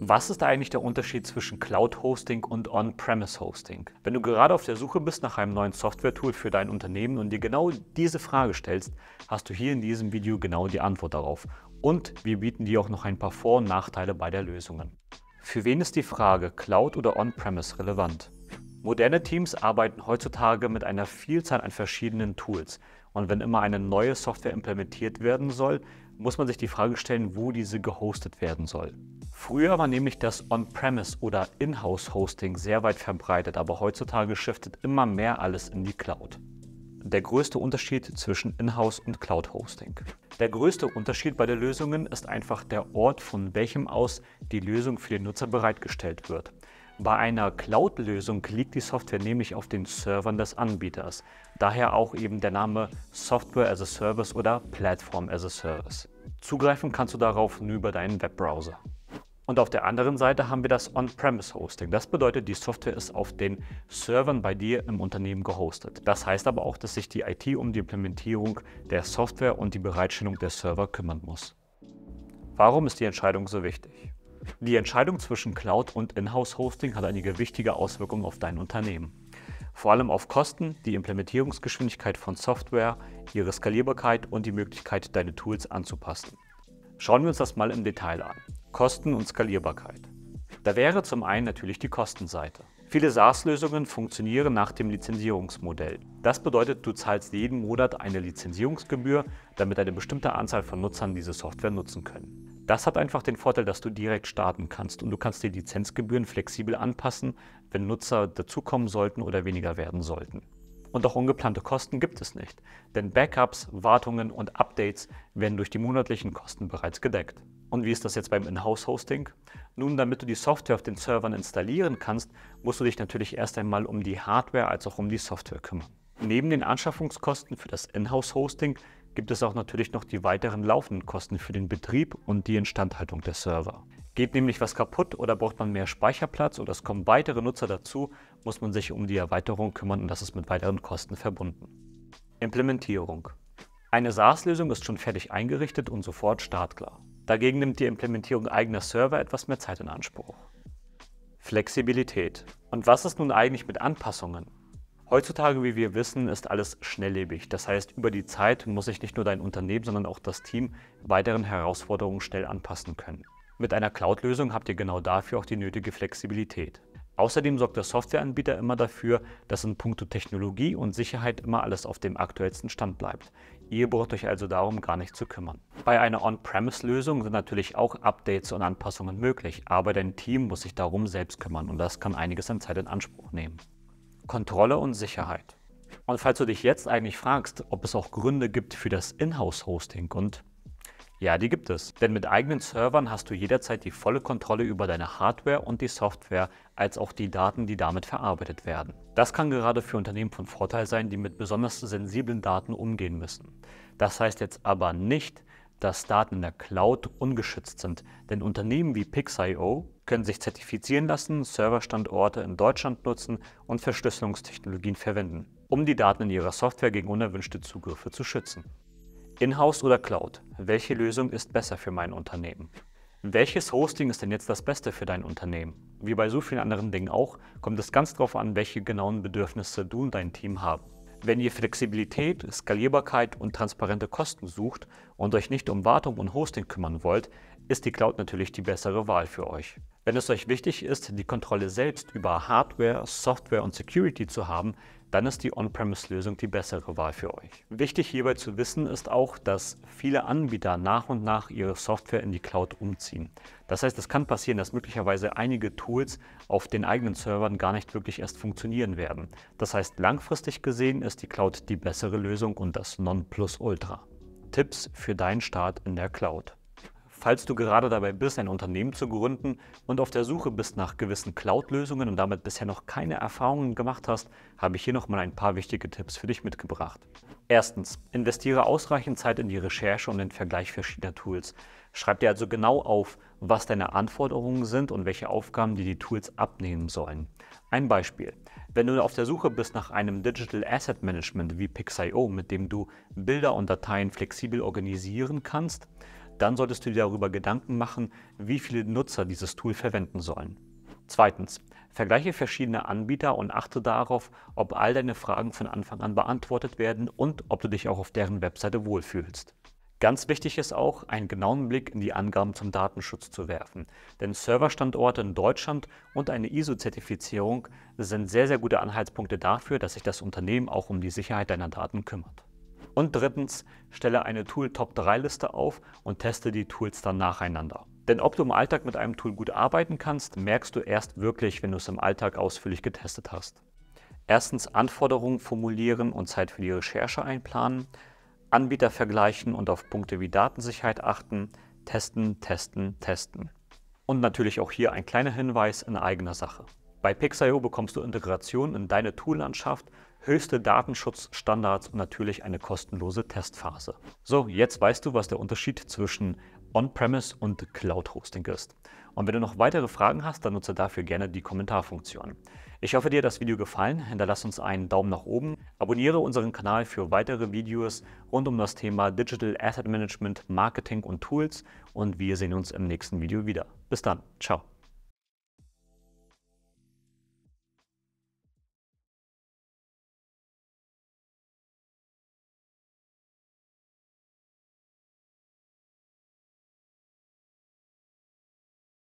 Was ist eigentlich der Unterschied zwischen Cloud-Hosting und On-Premise-Hosting? Wenn du gerade auf der Suche bist nach einem neuen Software-Tool für dein Unternehmen und dir genau diese Frage stellst, hast du hier in diesem Video genau die Antwort darauf. Und wir bieten dir auch noch ein paar Vor- und Nachteile bei der Lösung. Für wen ist die Frage Cloud oder On-Premise relevant? Moderne Teams arbeiten heutzutage mit einer Vielzahl an verschiedenen Tools. Und wenn immer eine neue Software implementiert werden soll, muss man sich die Frage stellen, wo diese gehostet werden soll. Früher war nämlich das On-Premise oder In-House-Hosting sehr weit verbreitet, aber heutzutage shiftet immer mehr alles in die Cloud. Der größte Unterschied zwischen In-House und Cloud-Hosting. Der größte Unterschied bei den Lösungen ist einfach der Ort, von welchem aus die Lösung für den Nutzer bereitgestellt wird. Bei einer Cloud-Lösung liegt die Software nämlich auf den Servern des Anbieters, daher auch eben der Name Software as a Service oder Platform as a Service. Zugreifen kannst du darauf nur über deinen Webbrowser. Und auf der anderen Seite haben wir das On-Premise-Hosting. Das bedeutet, die Software ist auf den Servern bei dir im Unternehmen gehostet. Das heißt aber auch, dass sich die IT um die Implementierung der Software und die Bereitstellung der Server kümmern muss. Warum ist die Entscheidung so wichtig? Die Entscheidung zwischen Cloud und Inhouse-Hosting hat einige wichtige Auswirkungen auf dein Unternehmen. Vor allem auf Kosten, die Implementierungsgeschwindigkeit von Software, ihre Skalierbarkeit und die Möglichkeit, deine Tools anzupassen. Schauen wir uns das mal im Detail an. Kosten und Skalierbarkeit. Da wäre zum einen natürlich die Kostenseite. Viele SaaS-Lösungen funktionieren nach dem Lizenzierungsmodell. Das bedeutet, du zahlst jeden Monat eine Lizenzierungsgebühr, damit eine bestimmte Anzahl von Nutzern diese Software nutzen können. Das hat einfach den Vorteil, dass du direkt starten kannst und du kannst die Lizenzgebühren flexibel anpassen, wenn Nutzer dazukommen sollten oder weniger werden sollten. Und auch ungeplante Kosten gibt es nicht, denn Backups, Wartungen und Updates werden durch die monatlichen Kosten bereits gedeckt. Und wie ist das jetzt beim In-House-Hosting? Nun, damit du die Software auf den Servern installieren kannst, musst du dich natürlich erst einmal um die Hardware als auch um die Software kümmern. Neben den Anschaffungskosten für das In-House-Hosting gibt es auch natürlich noch die weiteren laufenden Kosten für den Betrieb und die Instandhaltung der Server. Geht nämlich was kaputt oder braucht man mehr Speicherplatz oder es kommen weitere Nutzer dazu, muss man sich um die Erweiterung kümmern und das ist mit weiteren Kosten verbunden. Implementierung. Eine SaaS-Lösung ist schon fertig eingerichtet und sofort startklar. Dagegen nimmt die Implementierung eigener Server etwas mehr Zeit in Anspruch. Flexibilität. Und was ist nun eigentlich mit Anpassungen? Heutzutage, wie wir wissen, ist alles schnelllebig. Das heißt, über die Zeit muss sich nicht nur dein Unternehmen, sondern auch das Team weiteren Herausforderungen schnell anpassen können. Mit einer Cloud-Lösung habt ihr genau dafür auch die nötige Flexibilität. Außerdem sorgt der Softwareanbieter immer dafür, dass in puncto Technologie und Sicherheit immer alles auf dem aktuellsten Stand bleibt. Ihr braucht euch also darum gar nicht zu kümmern. Bei einer On-Premise-Lösung sind natürlich auch Updates und Anpassungen möglich, aber dein Team muss sich darum selbst kümmern und das kann einiges an Zeit in Anspruch nehmen. Kontrolle und Sicherheit. Und falls du dich jetzt eigentlich fragst, ob es auch Gründe gibt für das Inhouse-Hosting und ja, die gibt es. Denn mit eigenen Servern hast du jederzeit die volle Kontrolle über deine Hardware und die Software, als auch die Daten, die damit verarbeitet werden. Das kann gerade für Unternehmen von Vorteil sein, die mit besonders sensiblen Daten umgehen müssen. Das heißt jetzt aber nicht, dass Daten in der Cloud ungeschützt sind, denn Unternehmen wie Pix.io können sich zertifizieren lassen, Serverstandorte in Deutschland nutzen und Verschlüsselungstechnologien verwenden, um die Daten in ihrer Software gegen unerwünschte Zugriffe zu schützen. In-house oder Cloud? Welche Lösung ist besser für mein Unternehmen? Welches Hosting ist denn jetzt das Beste für dein Unternehmen? Wie bei so vielen anderen Dingen auch, kommt es ganz darauf an, welche genauen Bedürfnisse du und dein Team haben. Wenn ihr Flexibilität, Skalierbarkeit und transparente Kosten sucht und euch nicht um Wartung und Hosting kümmern wollt, ist die Cloud natürlich die bessere Wahl für euch. Wenn es euch wichtig ist, die Kontrolle selbst über Hardware, Software und Security zu haben, dann ist die On-Premise-Lösung die bessere Wahl für euch. Wichtig hierbei zu wissen ist auch, dass viele Anbieter nach und nach ihre Software in die Cloud umziehen. Das heißt, es kann passieren, dass möglicherweise einige Tools auf den eigenen Servern gar nicht wirklich erst funktionieren werden. Das heißt, langfristig gesehen ist die Cloud die bessere Lösung und das Nonplusultra. Tipps für deinen Start in der Cloud. Falls du gerade dabei bist, ein Unternehmen zu gründen und auf der Suche bist nach gewissen Cloud-Lösungen und damit bisher noch keine Erfahrungen gemacht hast, habe ich hier nochmal ein paar wichtige Tipps für dich mitgebracht. Erstens, investiere ausreichend Zeit in die Recherche und den Vergleich verschiedener Tools. Schreib dir also genau auf, was deine Anforderungen sind und welche Aufgaben dir die Tools abnehmen sollen. Ein Beispiel. Wenn du auf der Suche bist nach einem Digital Asset Management wie Pix.io, mit dem du Bilder und Dateien flexibel organisieren kannst, dann solltest du dir darüber Gedanken machen, wie viele Nutzer dieses Tool verwenden sollen. Zweitens, vergleiche verschiedene Anbieter und achte darauf, ob all deine Fragen von Anfang an beantwortet werden und ob du dich auch auf deren Webseite wohlfühlst. Ganz wichtig ist auch, einen genauen Blick in die Angaben zum Datenschutz zu werfen, denn Serverstandorte in Deutschland und eine ISO-Zertifizierung sind sehr, sehr gute Anhaltspunkte dafür, dass sich das Unternehmen auch um die Sicherheit deiner Daten kümmert. Und drittens, stelle eine Tool-Top-3-Liste auf und teste die Tools dann nacheinander. Denn ob du im Alltag mit einem Tool gut arbeiten kannst, merkst du erst wirklich, wenn du es im Alltag ausführlich getestet hast. Erstens Anforderungen formulieren und Zeit für die Recherche einplanen, Anbieter vergleichen und auf Punkte wie Datensicherheit achten, testen, testen, testen. Und natürlich auch hier ein kleiner Hinweis in eigener Sache. Bei Pixio bekommst du Integration in deine Toollandschaft höchste Datenschutzstandards und natürlich eine kostenlose Testphase. So, jetzt weißt du, was der Unterschied zwischen On-Premise und Cloud-Hosting ist. Und wenn du noch weitere Fragen hast, dann nutze dafür gerne die Kommentarfunktion. Ich hoffe, dir hat das Video gefallen. Hinterlass uns einen Daumen nach oben. Abonniere unseren Kanal für weitere Videos rund um das Thema Digital Asset Management, Marketing und Tools. Und wir sehen uns im nächsten Video wieder. Bis dann. Ciao.